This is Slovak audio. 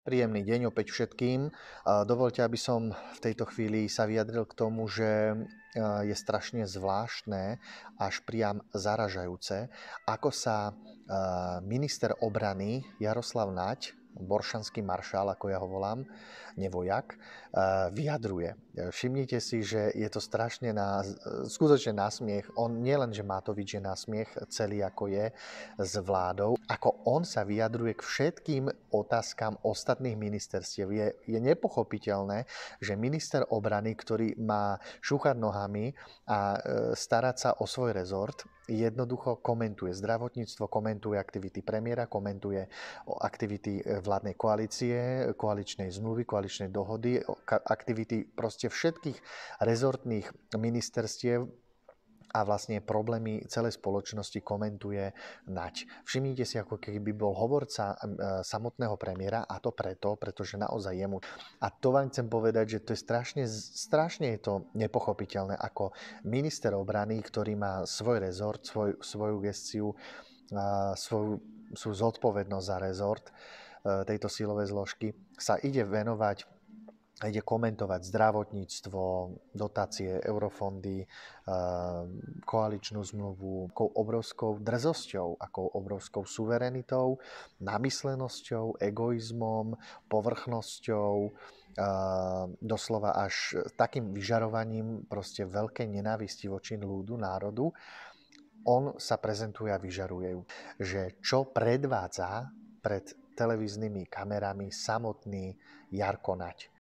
Príjemný deň opäť všetkým. Dovolte, aby som v tejto chvíli sa vyjadril k tomu, že je strašne zvláštne, až priam zaražajúce, ako sa minister obrany Jaroslav Naď boršanský maršál, ako ja ho volám, nevojak, e, vyjadruje. E, všimnite si, že je to strašne na, skutočne smiech. On nielen, že Matovič je smiech celý ako je s vládou, ako on sa vyjadruje k všetkým otázkam ostatných ministerstiev. Je, je nepochopiteľné, že minister obrany, ktorý má šúchať nohami a e, starať sa o svoj rezort, jednoducho komentuje zdravotníctvo, komentuje aktivity premiéra, komentuje aktivity e, vládnej koalície, koaličnej zmluvy, koaličnej dohody, aktivity proste všetkých rezortných ministerstiev, a vlastne problémy celej spoločnosti komentuje nať. Všimnite si, ako keby bol hovorca e, samotného premiéra a to preto, pretože naozaj jemu. A to vám chcem povedať, že to je strašne, strašne je to nepochopiteľné, ako minister obrany, ktorý má svoj rezort, svoj, svoju gestiu, e, svoju, svoju zodpovednosť za rezort e, tejto sílovej zložky, sa ide venovať ide komentovať zdravotníctvo, dotácie, eurofondy, eh, koaličnú zmluvu, akou obrovskou drzosťou, akou obrovskou suverenitou, namyslenosťou, egoizmom, povrchnosťou, eh, doslova až takým vyžarovaním proste veľkej nenávisti voči ľudu, národu, on sa prezentuje a vyžaruje ju. Že čo predvádza pred televíznymi kamerami samotný Jarko Naď.